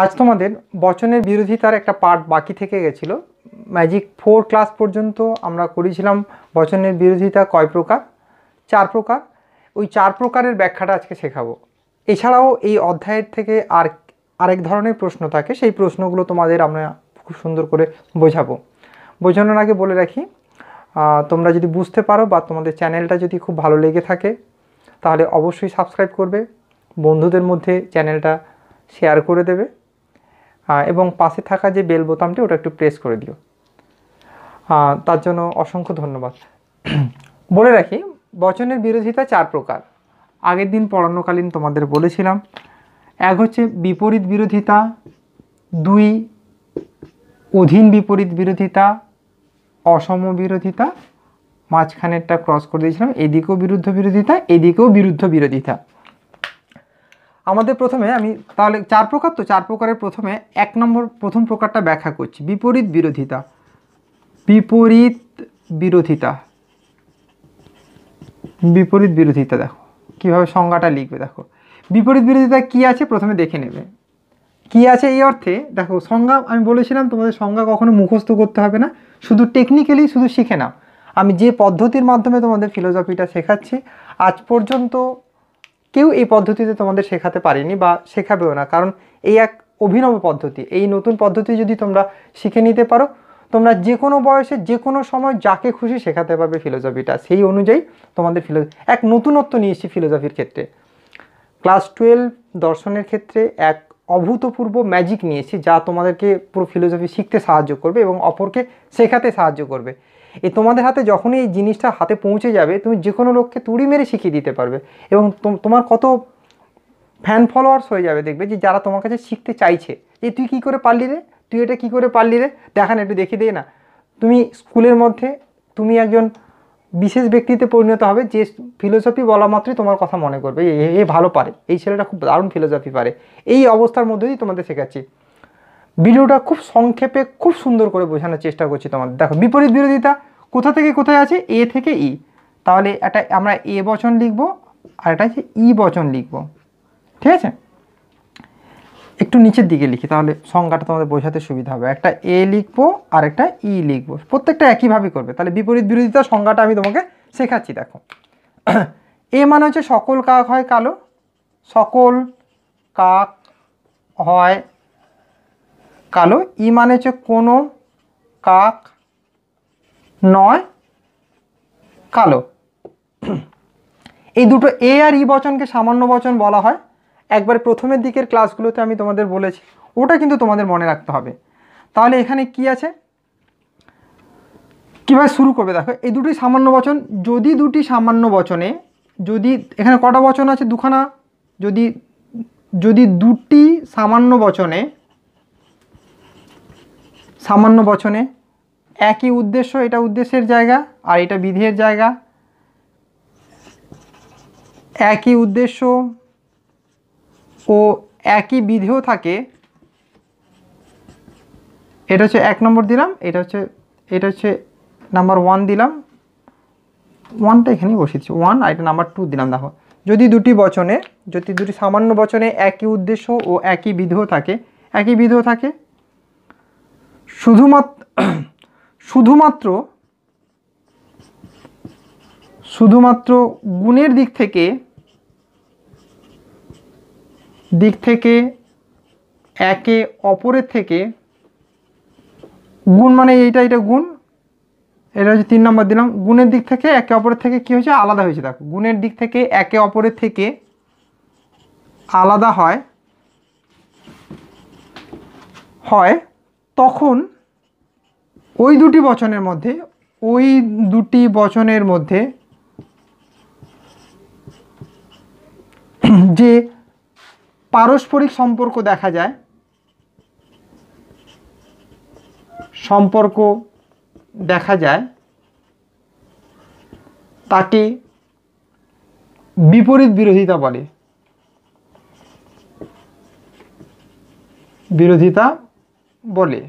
আজ তোমাদের বচনের বিরোধিতার একটা পার্ট বাকি থেকে গেছিল ম্যাজিক ফোর ক্লাস পর্যন্ত আমরা করেছিলাম বচনের বিরোধিতা কয় প্রকার চার প্রকার ওই চার প্রকারের ব্যাখ্যাটা আজকে শেখাবো এছাড়াও এই অধ্যায়ের থেকে আর আরেক ধরনের প্রশ্ন থাকে সেই প্রশ্নগুলো তোমাদের আমরা খুব সুন্দর করে বোঝাবো বোঝানোর আগে বলে রাখি তোমরা যদি বুঝতে পারো বা তোমাদের চ্যানেলটা যদি খুব ভালো লেগে থাকে তাহলে অবশ্যই সাবস্ক্রাইব করবে বন্ধুদের মধ্যে চ্যানেলটা শেয়ার করে দেবে এবং পাশে থাকা যে বেল বোতামটি ওটা একটু প্রেস করে দিও তার জন্য অসংখ্য ধন্যবাদ বলে রাখি বচনের বিরোধিতা চার প্রকার আগের দিন পড়ানোকালীন তোমাদের বলেছিলাম এক হচ্ছে বিপরীত বিরোধিতা দুই অধীন বিপরীত বিরোধিতা অসম বিরোধিতা মাঝখানেরটা ক্রস করে দিয়েছিলাম এদিকেও বিরুদ্ধ বিরোধিতা এদিকেও বিরুদ্ধ বিরোধিতা আমাদের প্রথমে আমি তাহলে চার প্রকার তো চার প্রকারের প্রথমে এক নম্বর প্রথম প্রকারটা ব্যাখ্যা করছি বিপরীত বিরোধিতা বিপরীত বিরোধিতা বিপরীত বিরোধিতা দেখো কীভাবে সংজ্ঞাটা লিখবে দেখো বিপরীত বিরোধিতা কি আছে প্রথমে দেখে নেবে কি আছে এই অর্থে দেখো সংজ্ঞা আমি বলেছিলাম তোমাদের সংজ্ঞা কখনো মুখস্থ করতে হবে না শুধু টেকনিক্যালি শুধু শিখে নাও আমি যে পদ্ধতির মাধ্যমে তোমাদের ফিলোজফিটা শেখাচ্ছি আজ পর্যন্ত কেউ এই পদ্ধতিতে তোমাদের শেখাতে পারেনি বা শেখাবেও না কারণ এই এক অভিনব পদ্ধতি এই নতুন পদ্ধতি যদি তোমরা শিখে নিতে পারো তোমরা যে কোনো বয়সে যে কোনো সময় যাকে খুশি শেখাতে পারবে ফিলোজফিটা সেই অনুযায়ী তোমাদের ফিলো এক নতুনত্ব নিয়ে এসেছি ফিলোজফির ক্ষেত্রে ক্লাস টুয়েলভ দর্শনের ক্ষেত্রে এক অভূতপূর্ব ম্যাজিক নিয়েছি যা তোমাদেরকে পুরো ফিলোজফি শিখতে সাহায্য করবে এবং অপরকে শেখাতে সাহায্য করবে এ তোমাদের হাতে যখনই এই জিনিসটা হাতে পৌঁছে যাবে তুমি যে কোনো লোককে তুড়ি মেরে শিখিয়ে দিতে পারবে এবং তোমার কত ফ্যান ফলোয়ার্স হয়ে যাবে দেখবে যে যারা তোমার কাছে শিখতে চাইছে যে তুই কি করে পারলি রে তুই এটা কি করে পারলি রে দেখান একটু দেখিয়ে দে না তুমি স্কুলের মধ্যে তুমি একজন বিশেষ ব্যক্তিতে পরিণত হবে যে ফিলোসফি বলা মাত্রই তোমার কথা মনে করবে এ ভালো পারে এই ছেলেটা খুব দারুণ ফিলোসফি পারে এই অবস্থার মধ্যে তোমাদের শেখাচ্ছি ভিডিওটা খুব সংক্ষেপে খুব সুন্দর করে বোঝানোর চেষ্টা করছি তোমাদের দেখো বিপরীত বিরোধিতা কোথা থেকে কোথায় আছে এ থেকে ই তাহলে একটা আমরা এ বচন লিখব আর এটা হচ্ছে ই বচন লিখব ঠিক আছে একটু নিচের দিকে লিখি তাহলে সংজ্ঞাটা তোমাদের বোঝাতে সুবিধা হবে একটা এ লিখবো আর একটা ই লিখবো প্রত্যেকটা একইভাবে করবে তাহলে বিপরীত বিরোধিতা সংজ্ঞাটা আমি তোমাকে শেখাচ্ছি দেখো এ মানে হচ্ছে সকল কাক হয় কালো সকল কাক হয় কালো ই মানে হচ্ছে কোনো কাক নয় কালো এই দুটো এ আর ই বচনকে সামান্য বচন বলা হয় একবার প্রথমের দিকের ক্লাসগুলোতে আমি তোমাদের বলেছি ওটা কিন্তু তোমাদের মনে রাখতে হবে তাহলে এখানে কি আছে কীভাবে শুরু করবে দেখো এই দুটি সামান্য বচন যদি দুটি সামান্য বচনে যদি এখানে কটা বচন আছে দুখানা যদি যদি দুটি সামান্য বচনে সামান্য বচনে একই উদ্দেশ্য এটা উদ্দেশ্যের জায়গা আর এটা বিধের জায়গা একই উদ্দেশ্য ও একই বিধেও থাকে এটা হচ্ছে এক নম্বর দিলাম এটা হচ্ছে এটা হচ্ছে নাম্বার ওয়ান দিলাম ওয়ানটা এখানেই বসিয়েছি ওয়ান আর এটা নাম্বার টু দিলাম দেখো যদি দুটি বচনে যদি দুটি সামান্য বচনে একই উদ্দেশ্য ও একই বিধেও থাকে একই বিধেও থাকে শুধুমাত্র শুধুমাত্র শুধুমাত্র গুণের দিক থেকে দিক থেকে একে অপরের থেকে গুণ মানে এইটা এটা গুণ এটা হচ্ছে তিন নম্বর দিলাম গুণের দিক থেকে একে অপরের থেকে কি হয়েছে আলাদা হয়েছে দেখো গুণের দিক থেকে একে অপরের থেকে আলাদা হয় হয় তখন ওই দুটি বচনের মধ্যে ওই দুটি বচনের মধ্যে যে পারস্পরিক সম্পর্ক দেখা যায় সম্পর্ক দেখা যায় তাকে বিপরীত বিরোধিতা বলে বিরোধিতা বলে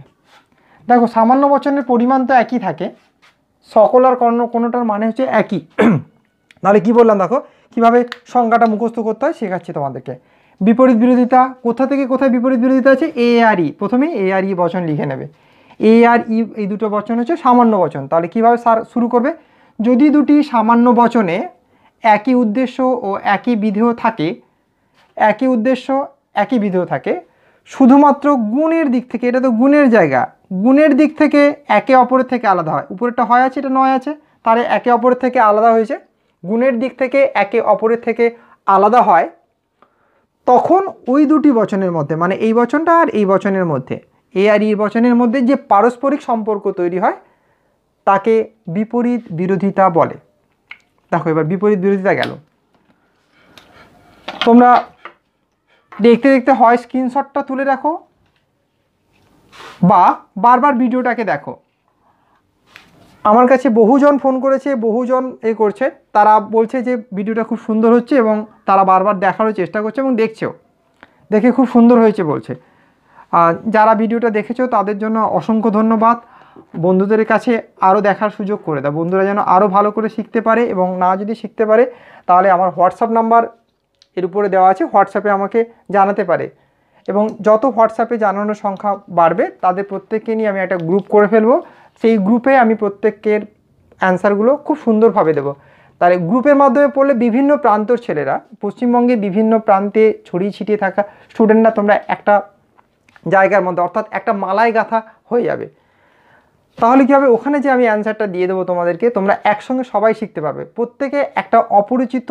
দেখো সামান্য বচনের পরিমাণ তো একই থাকে সকল আর কর্ণ কোনোটার মানে হচ্ছে একই তাহলে কি বললাম দেখো কিভাবে সংজ্ঞাটা মুখস্থ করতে হয় শেখাচ্ছি তোমাদেরকে বিপরীত বিরোধিতা কোথা থেকে কোথায় বিপরীত বিরোধিতা আছে এ আর ই e। প্রথমে এ আর ই e বচন লিখে নেবে এ আর ই e, এই দুটো বচন হচ্ছে সামান্য বচন তাহলে কীভাবে সার শুরু করবে যদি দুটি সামান্য বচনে একই উদ্দেশ্য ও একই বিধেয় থাকে একই উদ্দেশ্য একই বিধেয় থাকে শুধুমাত্র গুণের দিক থেকে এটা তো গুণের জায়গা গুণের দিক থেকে একে অপরের থেকে আলাদা হয় উপরেরটা হয় আছে এটা নয় আছে তাহলে একে অপরের থেকে আলাদা হয়েছে গুণের দিক থেকে একে অপরের থেকে আলাদা হয় তখন ওই দুটি বচনের মধ্যে মানে এই বচনটা আর এই বচনের মধ্যে এ আর ইর বচনের মধ্যে যে পারস্পরিক সম্পর্ক তৈরি হয় তাকে বিপরীত বিরোধিতা বলে দেখো এবার বিপরীত বিরোধিতা গেল তোমরা দেখতে দেখতে হয় স্ক্রিনশটটা তুলে রাখো বা বারবার ভিডিওটাকে দেখো আমার কাছে বহুজন ফোন করেছে বহুজন এ করছে তারা বলছে যে ভিডিওটা খুব সুন্দর হচ্ছে এবং তারা বারবার দেখারও চেষ্টা করছে এবং দেখছেও দেখে খুব সুন্দর হয়েছে বলছে যারা ভিডিওটা দেখেছো তাদের জন্য অসংখ্য ধন্যবাদ বন্ধুদের কাছে আরও দেখার সুযোগ করে দাও বন্ধুরা যেন আরও ভালো করে শিখতে পারে এবং না যদি শিখতে পারে তাহলে আমার হোয়াটসঅ্যাপ নাম্বার এর উপরে দেওয়া আছে হোয়াটসঅ্যাপে আমাকে জানাতে পারে এবং যত হোয়াটসঅ্যাপে জানানোর সংখ্যা বাড়বে তাদের প্রত্যেককে নিয়ে আমি একটা গ্রুপ করে ফেলবো সেই গ্রুপে আমি প্রত্যেকের অ্যান্সারগুলো খুব সুন্দরভাবে দেবো তাহলে গ্রুপের মাধ্যমে পড়লে বিভিন্ন প্রান্তর ছেলেরা পশ্চিমবঙ্গে বিভিন্ন প্রান্তে ছড়িয়ে ছিটিয়ে থাকা স্টুডেন্টরা তোমরা একটা জায়গার মধ্যে অর্থাৎ একটা মালায় গাথা হয়ে যাবে তাহলে কী হবে ওখানে যে আমি অ্যান্সারটা দিয়ে দেবো তোমাদেরকে তোমরা একসঙ্গে সবাই শিখতে পারবে প্রত্যেকে একটা অপরিচিত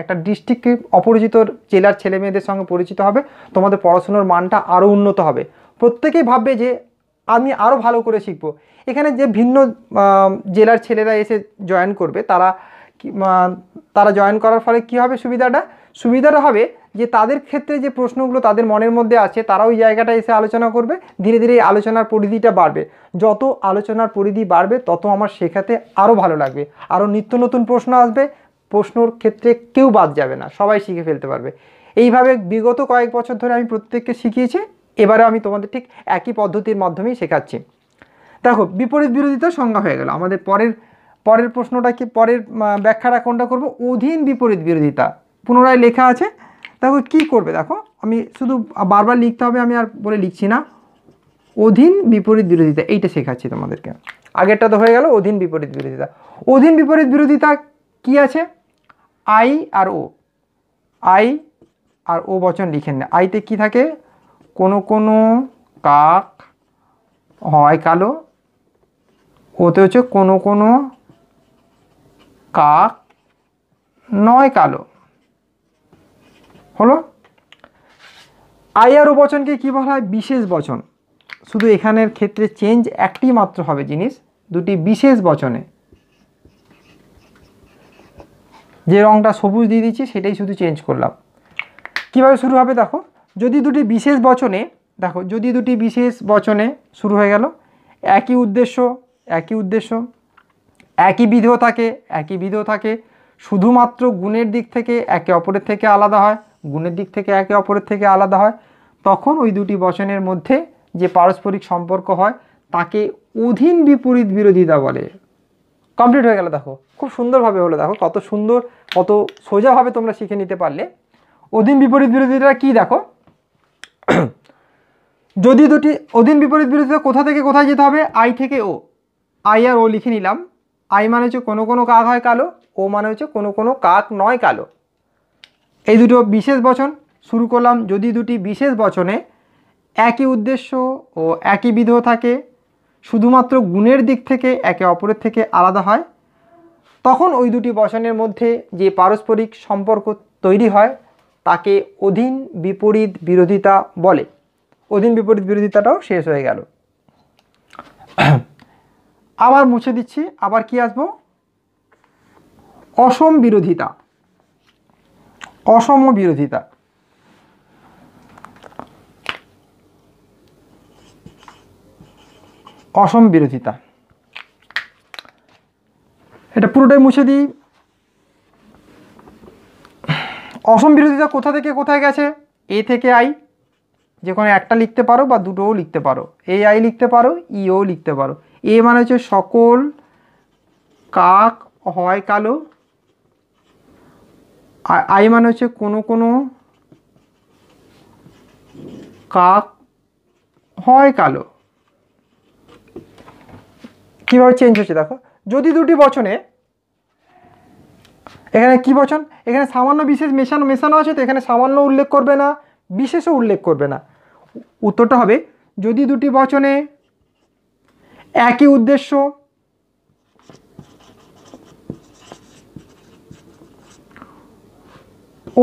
একটা ডিস্ট্রিক্টকে অপরিচিত জেলার ছেলে মেয়েদের সঙ্গে পরিচিত হবে তোমাদের পড়াশুনোর মানটা আরও উন্নত হবে প্রত্যেকেই ভাববে যে আমি আরও ভালো করে শিখবো এখানে যে ভিন্ন জেলার ছেলেরা এসে জয়েন করবে তারা তারা জয়েন করার ফলে কি হবে সুবিধাটা সুবিধাটা হবে যে তাদের ক্ষেত্রে যে প্রশ্নগুলো তাদের মনের মধ্যে আছে তারা ওই জায়গাটা এসে আলোচনা করবে ধীরে ধীরে এই আলোচনার পরিধিটা বাড়বে যত আলোচনার পরিধি বাড়বে তত আমার শেখাতে আরও ভালো লাগবে আরও নিত্য নতুন প্রশ্ন আসবে প্রশ্নর ক্ষেত্রে কেউ বাদ যাবে না সবাই শিখে ফেলতে পারবে এইভাবে বিগত কয়েক বছর ধরে আমি প্রত্যেককে শিখিয়েছি এবারেও আমি তোমাদের ঠিক একই পদ্ধতির মাধ্যমেই শেখাচ্ছি দেখো বিপরীত বিরোধিতা সংজ্ঞা হয়ে গেল আমাদের পরের পরের প্রশ্নটা কি পরের ব্যাখ্যাটা কোনটা করব অধীন বিপরীত বিরোধিতা পুনরায় লেখা আছে দেখো কি করবে দেখো আমি শুধু বারবার লিখতে হবে আমি আর বলে লিখছি না অধীন বিপরীত বিরোধিতা এইটা শেখাচ্ছি তোমাদেরকে আগেরটা তো হয়ে গেল অধীন বিপরীত বিরোধিতা অধীন বিপরীত বিরোধিতা কি আছে আই আর ও আই আর ও বচন লিখে না আইতে কি থাকে কোনো কোনো কাক হয় কালো ওতে হচ্ছে কোনো কোনো কাক নয় কালো হলো আই আর ও বচনকে কী বলা হয় বিশেষ বচন শুধু এখানের ক্ষেত্রে চেঞ্জ একটি মাত্র হবে জিনিস দুটি বিশেষ বচনে যে রঙটা সবুজ দিয়ে দিচ্ছি সেটাই শুধু চেঞ্জ করলাম কিভাবে শুরু হবে দেখো যদি দুটি বিশেষ বচনে দেখো যদি দুটি বিশেষ বচনে শুরু হয়ে গেল একই উদ্দেশ্য একই উদ্দেশ্য একই বিধ থাকে একই বিধেও থাকে শুধুমাত্র গুণের দিক থেকে একে অপরের থেকে আলাদা হয় গুণের দিক থেকে একে অপরের থেকে আলাদা হয় তখন ওই দুটি বচনের মধ্যে যে পারস্পরিক সম্পর্ক হয় তাকে অধীন বিপরীত বিরোধিতা বলে কমপ্লিট হয়ে গেল দেখো খুব সুন্দরভাবে হলো দেখো কত সুন্দর কত সোজাভাবে তোমরা শিখে নিতে পারলে অধীন বিপরীত বিরোধিতা কি দেখো যদি দুটি অধীন বিপরীত বিরোধিতা কোথা থেকে কোথায় যেতে হবে আই থেকে ও আই আর ও লিখে নিলাম আই মানে হচ্ছে কোনো কোনো কাক হয় কালো ও মানে হচ্ছে কোনো কোনো কাক নয় কালো এই দুটো বিশেষ বচন শুরু করলাম যদি দুটি বিশেষ বচনে একই উদ্দেশ্য ও একই বিধ থাকে শুধুমাত্র গুণের দিক থেকে একে অপরের থেকে আলাদা হয় তখন ওই দুটি বসনের মধ্যে যে পারস্পরিক সম্পর্ক তৈরি হয় তাকে অধীন বিপরীত বিরোধিতা বলে অধীন বিপরীত বিরোধিতাটাও শেষ হয়ে গেল আবার মুছে দিচ্ছি আবার কি আসব অসম বিরোধিতা অসম বিরোধিতা অসম বিরোধিতা এটা পুরোটাই মুছে দিই অসম বিরোধিতা কোথা থেকে কোথায় গেছে এ থেকে আই যে কোনো একটা লিখতে পারো বা দুটোও লিখতে পারো এ আই লিখতে পারো ইও e, লিখতে পারো এ মানে হচ্ছে সকল কাক হয় কালো আই মানে হচ্ছে কোনো কোনো কাক হয় কালো কীভাবে চেঞ্জ হচ্ছে দেখো যদি দুটি বচনে এখানে কি বচন এখানে সামান্য বিশেষ মেশানো মেশানো আছে তো এখানে সামান্য উল্লেখ করবে না বিশেষও উল্লেখ করবে না উত্তরটা হবে যদি দুটি বচনে একই উদ্দেশ্য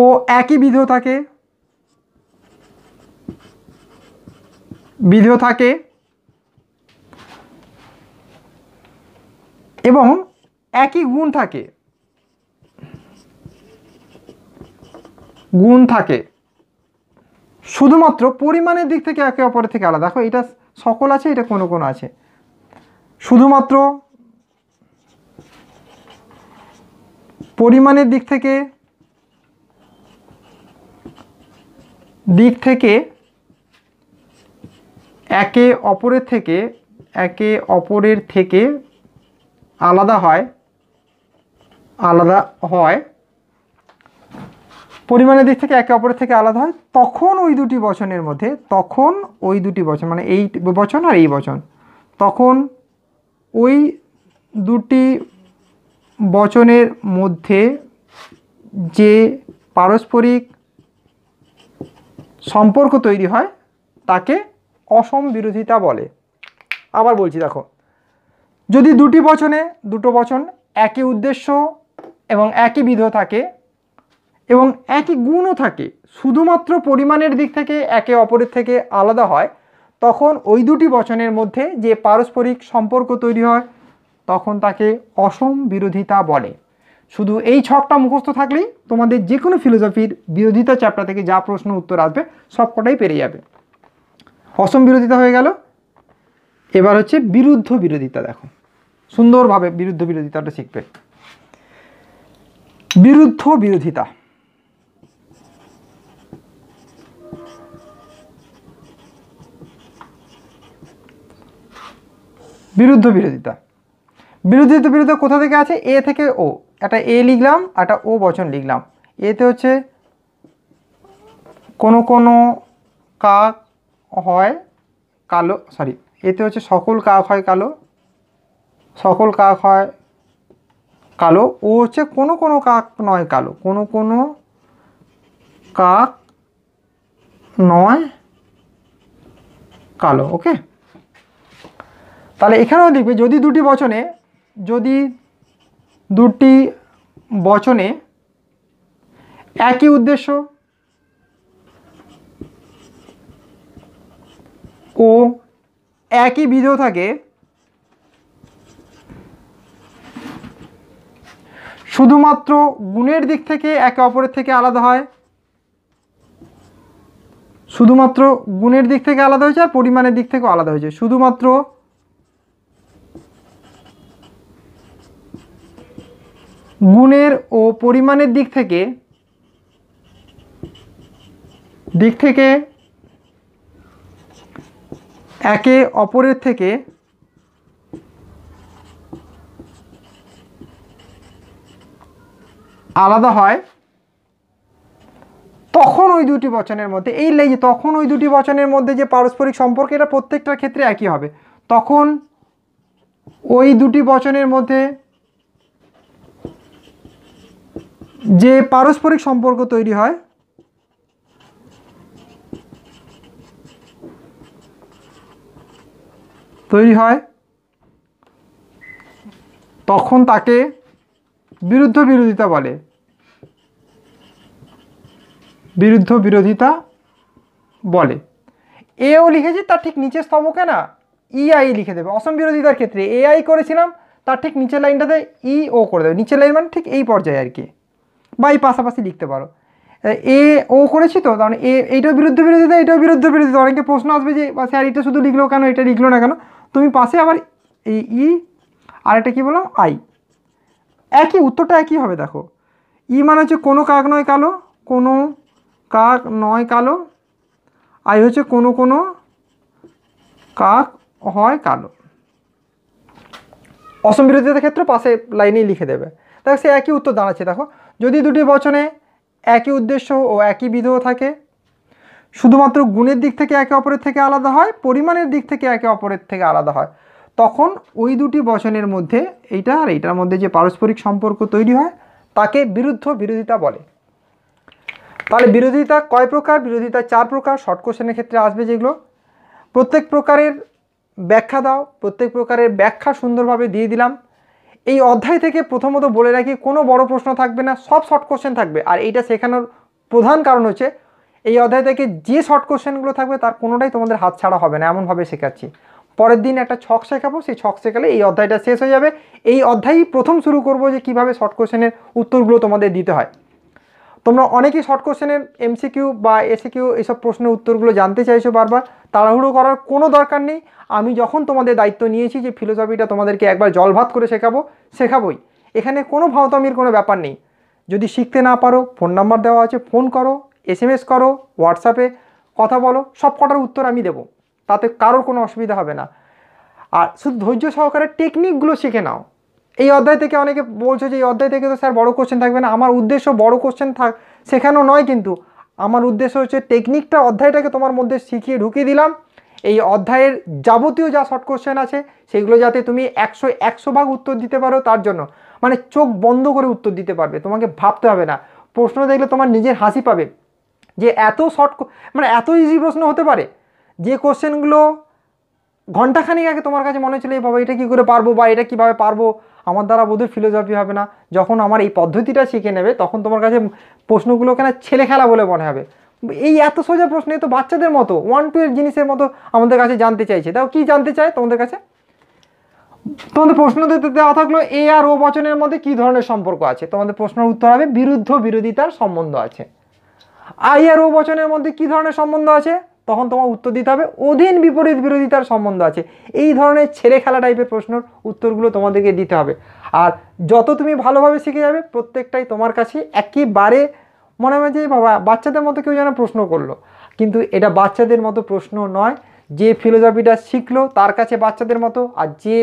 ও একই বিধেয় থাকে বিধেয় থাকে এবং একই গুণ থাকে গুণ থাকে শুধুমাত্র পরিমাণের দিক থেকে একে অপরের থেকে আলাদা দেখো এটা সকল আছে এটা কোনো কোনো আছে শুধুমাত্র পরিমাণের দিক থেকে দিক থেকে একে অপরের থেকে একে অপরের থেকে আলাদা হয় আলাদা হয় পরিমাণের দিক থেকে একে অপরের থেকে আলাদা হয় তখন ওই দুটি বচনের মধ্যে তখন ওই দুটি বচন মানে এই বচন আর এই বচন তখন ওই দুটি বচনের মধ্যে যে পারস্পরিক সম্পর্ক তৈরি হয় তাকে অসম বিরোধিতা বলে আবার বলছি দেখো যদি দুটি বচনে দুটো বচন একই উদ্দেশ্য এবং একই বিধ থাকে এবং একই গুণও থাকে শুধুমাত্র পরিমাণের দিক থেকে একে অপরের থেকে আলাদা হয় তখন ওই দুটি বচনের মধ্যে যে পারস্পরিক সম্পর্ক তৈরি হয় তখন তাকে অসম বিরোধিতা বলে শুধু এই ছকটা মুখস্থ থাকলেই তোমাদের যে কোনো ফিলোসফির বিরোধিতা চ্যাপ্টার থেকে যা প্রশ্ন উত্তর আসবে সবকটাই পেরে যাবে অসম বিরোধিতা হয়ে গেল এবার হচ্ছে বিরুদ্ধ বিরোধিতা দেখো সুন্দরভাবে বিরুদ্ধ বিরোধিতাটা শিখবে বিরুদ্ধ বিরোধিতা বিরুদ্ধ বিরোধিতা বিরোধিত বিরোধিতা কোথা থেকে আছে এ থেকে ও একটা এ লিখলাম একটা ও বচন লিখলাম এতে হচ্ছে কোনো কোনো কাক হয় কালো সরি এতে হচ্ছে সকল কাক হয় কালো সকল কাক হয় কালো ও হচ্ছে কোনো কোনো কাক নয় কালো কোনো কোনো কাক নয় কালো ওকে তাহলে এখানেও লিখবে যদি দুটি বচনে যদি দুটি বচনে একই উদ্দেশ্য ও একই বিধেয় থাকে শুধুমাত্র গুণের দিক থেকে একে অপরের থেকে আলাদা হয় শুধুমাত্র গুণের দিক থেকে আলাদা হয়েছে আর পরিমাণের দিক থেকেও আলাদা হয়েছে শুধুমাত্র গুণের ও পরিমাণের দিক থেকে দিক থেকে একে অপরের থেকে আলাদা হয় তখন ওই দুটি বচনের মধ্যে এই লেগে তখন ওই দুটি বচনের মধ্যে যে পারস্পরিক সম্পর্ক এটা প্রত্যেকটার ক্ষেত্রে একই হবে তখন ওই দুটি বচনের মধ্যে যে পারস্পরিক সম্পর্ক তৈরি হয় তৈরি হয় তখন তাকে বিরুদ্ধ বিরোধিতা বলে বিরুদ্ধ বিরোধিতা বলে এও লিখেছি তার ঠিক নিচের স্তবকে না ইআই লিখে দেবে অসম বিরোধিতার ক্ষেত্রে এআই করেছিলাম তার ঠিক নিচের লাইনটাতে ই ও করে দেবে নিচের লাইন মানে ঠিক এই পর্যায়ে আর কি বা এই পাশাপাশি লিখতে পারো এ ও করেছি তো তখন মানে এ এইটাও বিরুদ্ধ বিরোধিতা এটাও বিরুদ্ধ বিরোধিতা অনেকে প্রশ্ন আসবে যে স্যার এটা শুধু লিখলো কেন এটা লিখলো না কেন তুমি পাশে আবার এই ই আর এটা কী বলো আই একই উত্তরটা একই হবে দেখো ই মানে হচ্ছে কোনো কাক নয় কালো কোনো কাক নয় কালো আই হচ্ছে কোনো কোনো কাক হয় কালো অসম বিরোধিতার ক্ষেত্রে পাশে লাইনেই লিখে দেবে দেখ সে একই উত্তর দাঁড়াচ্ছে দেখো যদি দুটি বচনে একই উদ্দেশ্য ও একই বিধেয় থাকে শুধুমাত্র গুণের দিক থেকে একে অপরের থেকে আলাদা হয় পরিমাণের দিক থেকে একে অপরের থেকে আলাদা হয় তখন ওই দুটি বচনের মধ্যে এইটা আর এইটার মধ্যে যে পারস্পরিক সম্পর্ক তৈরি হয় তাকে বিরুদ্ধ বিরোধিতা বলে তাহলে বিরোধিতা কয় প্রকার বিরোধিতা চার প্রকার শর্ট কোশ্চেনের ক্ষেত্রে আসবে যেগুলো প্রত্যেক প্রকারের ব্যাখ্যা দাও প্রত্যেক প্রকারের ব্যাখ্যা সুন্দরভাবে দিয়ে দিলাম এই অধ্যায় থেকে প্রথমত বলে রাখি কোনো বড় প্রশ্ন থাকবে না সব শর্ট কোশ্চেন থাকবে আর এইটা শেখানোর প্রধান কারণ হচ্ছে এই অধ্যায় থেকে যে শর্ট কোশ্চেনগুলো থাকবে তার কোনোটাই তোমাদের হাত ছাড়া হবে না এমনভাবে শেখাচ্ছি পরের দিন একটা ছক শেখাবো সেই ছক শেখালে এই অধ্যায়টা শেষ হয়ে যাবে এই অধ্যায়ই প্রথম শুরু করব যে কিভাবে শর্ট কোশ্চেনের উত্তরগুলো তোমাদের দিতে হয় তোমরা অনেকেই শর্ট কোশ্চেনের এমসিকিউ বা এসিকিউ এইসব প্রশ্নের উত্তরগুলো জানতে চাইছো বারবার তাড়াহুড়ো করার কোনো দরকার নেই আমি যখন তোমাদের দায়িত্ব নিয়েছি যে ফিলোসফিটা তোমাদেরকে একবার জলভাত করে শেখাবো শেখাবোই এখানে কোনো ভাওতামির কোনো ব্যাপার নেই যদি শিখতে না পারো ফোন নাম্বার দেওয়া আছে ফোন করো এস করো হোয়াটসঅ্যাপে কথা বলো সব কটার উত্তর আমি দেবো তাতে কারোর কোনো অসুবিধা হবে না আর শুধু ধৈর্য সহকারে টেকনিকগুলো শিখে নাও এই অধ্যায় থেকে অনেকে বলছো যে এই অধ্যায় থেকে তো স্যার বড় কোশ্চেন থাকবে না আমার উদ্দেশ্য বড় কোশ্চেন থাক শেখানো নয় কিন্তু আমার উদ্দেশ্য হচ্ছে টেকনিকটা অধ্যায়টাকে তোমার মধ্যে শিখিয়ে ঢুকিয়ে দিলাম এই অধ্যায়ের যাবতীয় যা শর্ট কোশ্চেন আছে সেগুলো যাতে তুমি একশো একশো ভাগ উত্তর দিতে পারো তার জন্য মানে চোখ বন্ধ করে উত্তর দিতে পারবে তোমাকে ভাবতে হবে না প্রশ্ন দেখলে তোমার নিজের হাসি পাবে যে এত শর্ট মানে এত ইজি প্রশ্ন হতে পারে যে কোশ্চেনগুলো ঘন্টাখানিক আগে তোমার কাছে মনে হচ্ছিলো এই বাবা এটা কী করে পারবো বা এটা কীভাবে পারবো আমার দ্বারা বোধহয় ফিলোজফি হবে না যখন আমার এই পদ্ধতিটা শিখে নেবে তখন তোমার কাছে প্রশ্নগুলো কেন ছেলে খেলা বলে মনে হবে এই এত সোজা প্রশ্ন তো বাচ্চাদের মতো ওয়ান টু এর জিনিসের মতো আমাদের কাছে জানতে চাইছে তাও কি জানতে চায় তোমাদের কাছে তোমাদের প্রশ্ন দেওয়া থাকলো এ আর ও বচনের মধ্যে কি ধরনের সম্পর্ক আছে তোমাদের প্রশ্নের উত্তর হবে বিরুদ্ধ বিরোধিতার সম্বন্ধ আছে আই আর ও বচনের মধ্যে কি ধরনের সম্বন্ধ আছে তখন তোমার উত্তর দিতে হবে অধীন বিপরীত বিরোধিতার সম্বন্ধ আছে এই ধরনের ছেলে খেলা টাইপের প্রশ্নর উত্তরগুলো তোমাদেরকে দিতে হবে আর যত তুমি ভালোভাবে শিখে যাবে প্রত্যেকটাই তোমার কাছে একেবারে মনে হয় যে বাবা বাচ্চাদের মতো কেউ যেন প্রশ্ন করলো কিন্তু এটা বাচ্চাদের মতো প্রশ্ন নয় যে ফিলোজফিটা শিখলো তার কাছে বাচ্চাদের মতো আর যে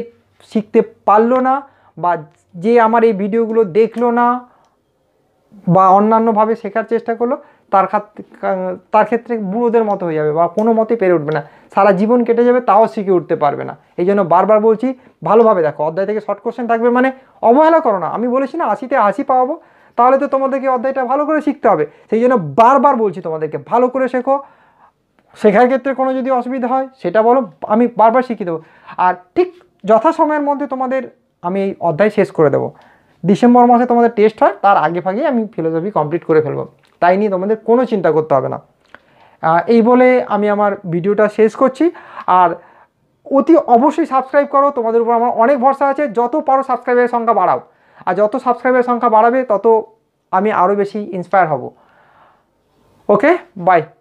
শিখতে পারলো না বা যে আমার এই ভিডিওগুলো দেখলো না বা অন্যান্যভাবে শেখার চেষ্টা করলো তার তার ক্ষেত্রে বুড়োদের মতো হয়ে যাবে বা কোনো মতে পেরে উঠবে না সারা জীবন কেটে যাবে তাও শিখে উঠতে পারবে না এই জন্য বারবার বলছি ভালোভাবে দেখো অধ্যায় থেকে শর্ট কোশ্চেন থাকবে মানে অবহেলা করো না আমি বলেছি না আশিতে আশি পাওয়াবো তাহলে তো তোমাদেরকে অধ্যায়টা ভালো করে শিখতে হবে সেই জন্য বারবার বলছি তোমাদেরকে ভালো করে শেখো শেখার ক্ষেত্রে কোনো যদি অসুবিধা হয় সেটা বলো আমি বারবার শিখিয়ে দেবো আর ঠিক যথাসময়ের মধ্যে তোমাদের আমি এই অধ্যায় শেষ করে দেবো ডিসেম্বর মাসে তোমাদের টেস্ট হয় তার আগে ফাগেই আমি ফিলোসফি কমপ্লিট করে ফেলবো তাই নিয়ে তোমাদের কোনো চিন্তা করতে হবে না এই বলে আমি আমার ভিডিওটা শেষ করছি আর অতি অবশ্যই সাবস্ক্রাইব করো তোমাদের উপর আমার অনেক ভরসা আছে যত পারো সাবস্ক্রাইবের সংখ্যা বাড়াও আর যত সাবস্ক্রাইবের সংখ্যা বাড়াবে তত আমি আরও বেশি ইন্সপায়ার হব ওকে বাই